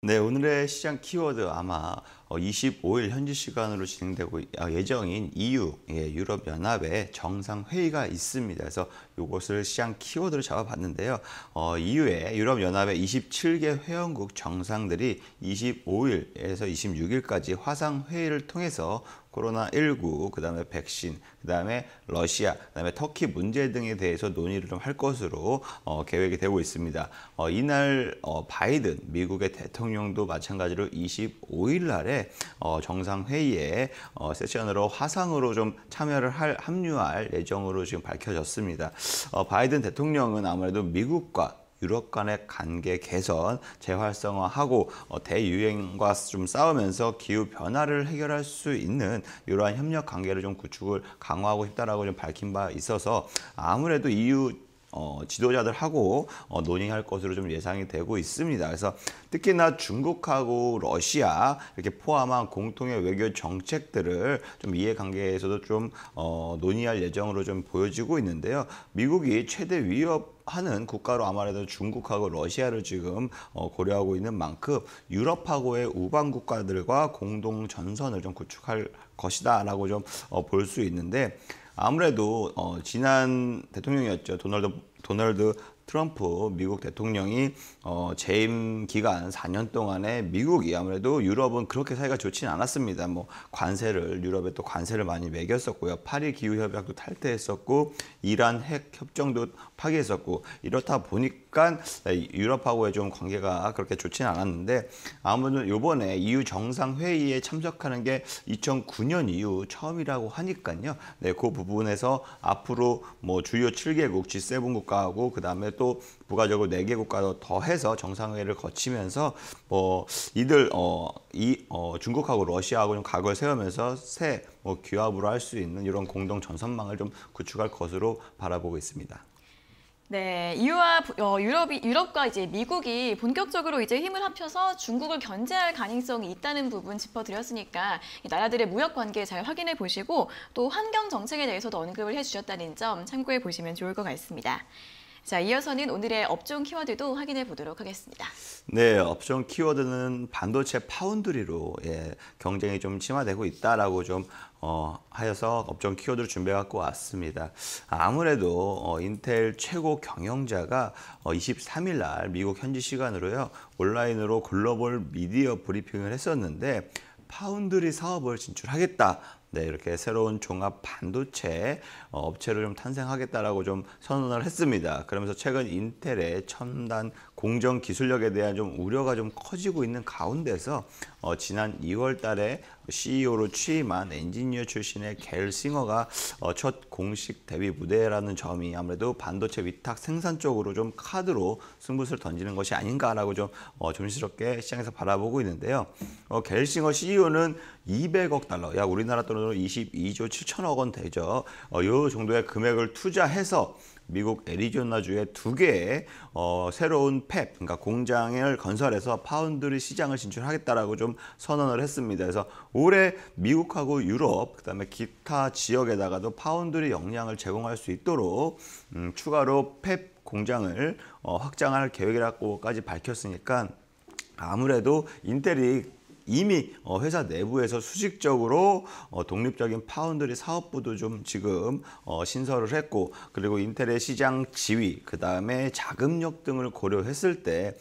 네, 오늘의 시장 키워드 아마 25일 어, 현지 시간으로 진행되고 아, 예정인 EU, 예, 유럽연합의 정상회의가 있습니다. 그래서 이것을 시장 키워드로 잡아봤는데요. 어, EU의 유럽연합의 27개 회원국 정상들이 25일에서 26일까지 화상회의를 통해서 코로나19, 그 다음에 백신, 그 다음에 러시아, 그 다음에 터키 문제 등에 대해서 논의를 좀 할 것으로 어, 계획이 되고 있습니다. 어, 이날 어, 바이든 미국의 대통령도 마찬가지로 25일 날에 어, 정상회의에 어, 세션으로 화상으로 좀 참여를 할, 합류할 예정으로 지금 밝혀졌습니다. 어, 바이든 대통령은 아무래도 미국과 유럽 간의 관계 개선, 재활성화하고 어, 대유행과 좀 싸우면서 기후 변화를 해결할 수 있는 이러한 협력 관계를 좀 구축을 강화하고 싶다라고 좀 밝힌 바 있어서 아무래도 EU 어, 지도자들하고 어, 논의할 것으로 좀 예상이 되고 있습니다. 그래서 특히나 중국하고 러시아 이렇게 포함한 공통의 외교 정책들을 좀 이해관계에서도 좀 어, 논의할 예정으로 좀 보여지고 있는데요. 미국이 최대 위협 하는 국가로 아무래도 중국하고 러시아를 지금 어, 고려하고 있는 만큼 유럽하고의 우방 국가들과 공동 전선을 좀 구축할 것이다라고 좀 볼수 어, 있는데 아무래도 어, 지난 대통령이었죠. 도널드, 도널드 트럼프 미국 대통령이 어, 재임 기간 4년 동안에 미국이 아무래도 유럽은 그렇게 사이가 좋지는 않았습니다. 뭐 관세를 유럽에 또 관세를 많이 매겼었고요. 파리 기후 협약도 탈퇴했었고 이란 핵 협정도 파기했었고 이렇다 보니까 유럽하고의 좀 관계가 그렇게 좋지는 않았는데 아무래도 요번에 EU 정상 회의에 참석하는 게 2009년 이후 처음이라고 하니까요. 네, 그 부분에서 앞으로 뭐 주요 7개국 G7 국가하고 그다음에 또 부가적으로 네개 국가로 더해서 정상회의를 거치면서 뭐 이들 어, 이 어, 중국하고 러시아하고 좀 각을 세우면서 새뭐 규합으로 할 수 있는 이런 공동 전선망을 좀 구축할 것으로 바라보고 있습니다. 네, 이와 어, 유럽이 유럽과 이제 미국이 본격적으로 이제 힘을 합쳐서 중국을 견제할 가능성이 있다는 부분 짚어드렸으니까 이 나라들의 무역 관계 잘 확인해 보시고 또 환경 정책에 대해서도 언급을 해주셨다는 점 참고해 보시면 좋을 것 같습니다. 자, 이어서는 오늘의 업종 키워드도 확인해 보도록 하겠습니다. 네, 업종 키워드는 반도체 파운드리로 예, 경쟁이 좀 심화되고 있다라고 좀 어, 하여서 업종 키워드를 준비해 갖고 왔습니다. 아무래도 어, 인텔 최고 경영자가 어, 23일 날 미국 현지 시간으로요. 온라인으로 글로벌 미디어 브리핑을 했었는데 파운드리 사업을 진출하겠다. 네, 이렇게 새로운 종합 반도체 어, 업체를 좀 탄생하겠다라고 좀 선언을 했습니다. 그러면서 최근 인텔의 첨단 공정 기술력에 대한 좀 우려가 좀 커지고 있는 가운데서 어, 지난 2월 달에 CEO로 취임한 엔지니어 출신의 갤 싱어가 어, 첫 공식 데뷔 무대라는 점이 아무래도 반도체 위탁 생산 쪽으로 좀 카드로 승부수를 던지는 것이 아닌가라고 좀 어, 조심스럽게 시장에서 바라보고 있는데요. 갤 어, 싱어 CEO는 200억 달러, 약 우리나라 돈으로 22조 7천억 원 되죠. 이 정도의 금액을 투자해서 미국 애리조나주에 두 개의 어, 새로운 팹, 그러니까 공장을 건설해서 파운드리 시장을 진출하겠다라고 좀 선언을 했습니다. 그래서 올해 미국하고 유럽, 그다음에 기타 지역에다가도 파운드리 역량을 제공할 수 있도록 음, 추가로 팹 공장을 어, 확장할 계획이라고까지 밝혔으니까 아무래도 인텔이 이미 어, 회사 내부에서 수직적으로 어, 독립적인 파운드리 사업부도 좀 지금 어, 신설을 했고 그리고 인텔의 시장 지위 그 다음에 자금력 등을 고려했을 때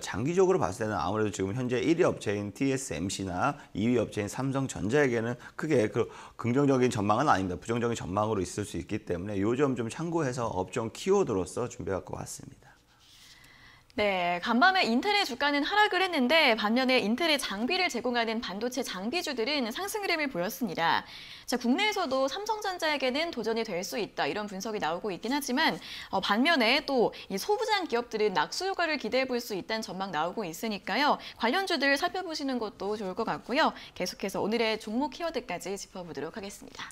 장기적으로 봤을 때는 아무래도 지금 현재 1위 업체인 TSMC나 2위 업체인 삼성전자에게는 크게 그 긍정적인 전망은 아닙니다. 부정적인 전망으로 있을 수 있기 때문에 요점 좀 참고해서 업종 키워드로서 준비할것같습니다 네, 간밤에 인텔의 주가는 하락을 했는데 반면에 인텔의 장비를 제공하는 반도체 장비주들은 상승 그림을 보였습니다. 자, 국내에서도 삼성전자에게는 도전이 될 수 있다 이런 분석이 나오고 있긴 하지만 어, 반면에 또 이 소부장 기업들은 낙수 효과를 기대해 볼 수 있다는 전망 나오고 있으니까요. 관련주들 살펴보시는 것도 좋을 것 같고요. 계속해서 오늘의 종목 키워드까지 짚어보도록 하겠습니다.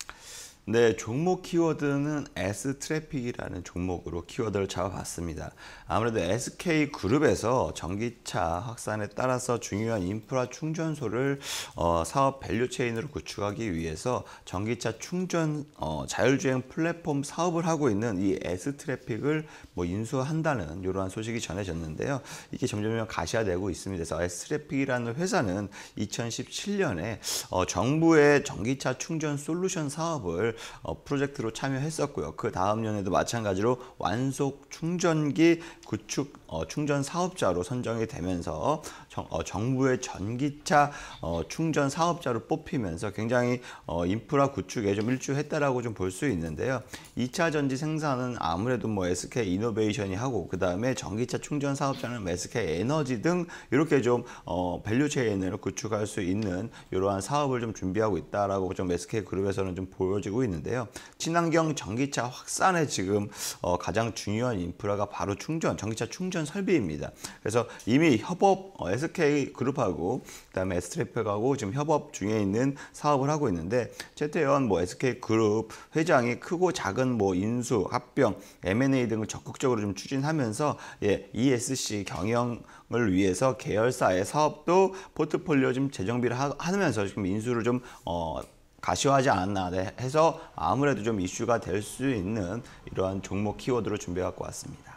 네, 종목 키워드는 S 트래픽이라는 종목으로 키워드를 잡아봤습니다. 아무래도 SK 그룹에서 전기차 확산에 따라서 중요한 인프라 충전소를 어, 사업 밸류 체인으로 구축하기 위해서 전기차 충전 어, 자율주행 플랫폼 사업을 하고 있는 이 S 트래픽을 뭐 인수한다는 이러한 소식이 전해졌는데요. 이게 점점 가시화되고 있습니다. 그래서 S 트래픽이라는 회사는 2017년에 어, 정부의 전기차 충전 솔루션 사업을 어, 프로젝트로 참여했었고요. 그 다음 년에도 마찬가지로 완속 충전기 구축 어, 충전 사업자로 선정이 되면서 정, 어, 정부의 전기차 어, 충전 사업자로 뽑히면서 굉장히 어, 인프라 구축에 좀 일조했다라고 좀 볼 수 있는데요. 2차 전지 생산은 아무래도 뭐 SK 이노베이션이 하고 그 다음에 전기차 충전 사업자는 SK 에너지 등 이렇게 좀 어, 밸류 체인을 구축할 수 있는 이러한 사업을 좀 준비하고 있다라고 좀 SK 그룹에서는 좀 보여지고 있는데요. 친환경 전기차 확산에 지금 어, 가장 중요한 인프라가 바로 충전, 전기차 충전 설비입니다. 그래서 이미 협업 어, SK 그룹하고 그다음에 에스트레펙하고 지금 협업 중에 있는 사업을 하고 있는데 최태현 뭐 SK 그룹 회장이 크고 작은 뭐 인수, 합병, M&A 등을 적극적으로 좀 추진하면서 예, ESC 경영을 위해서 계열사의 사업도 포트폴리오 좀 재정비를 하, 면서 지금 인수를 좀 어, 가시화하지 않았나 해서 아무래도 좀 이슈가 될 수 있는 이러한 종목 키워드로 준비해 갖고 왔습니다.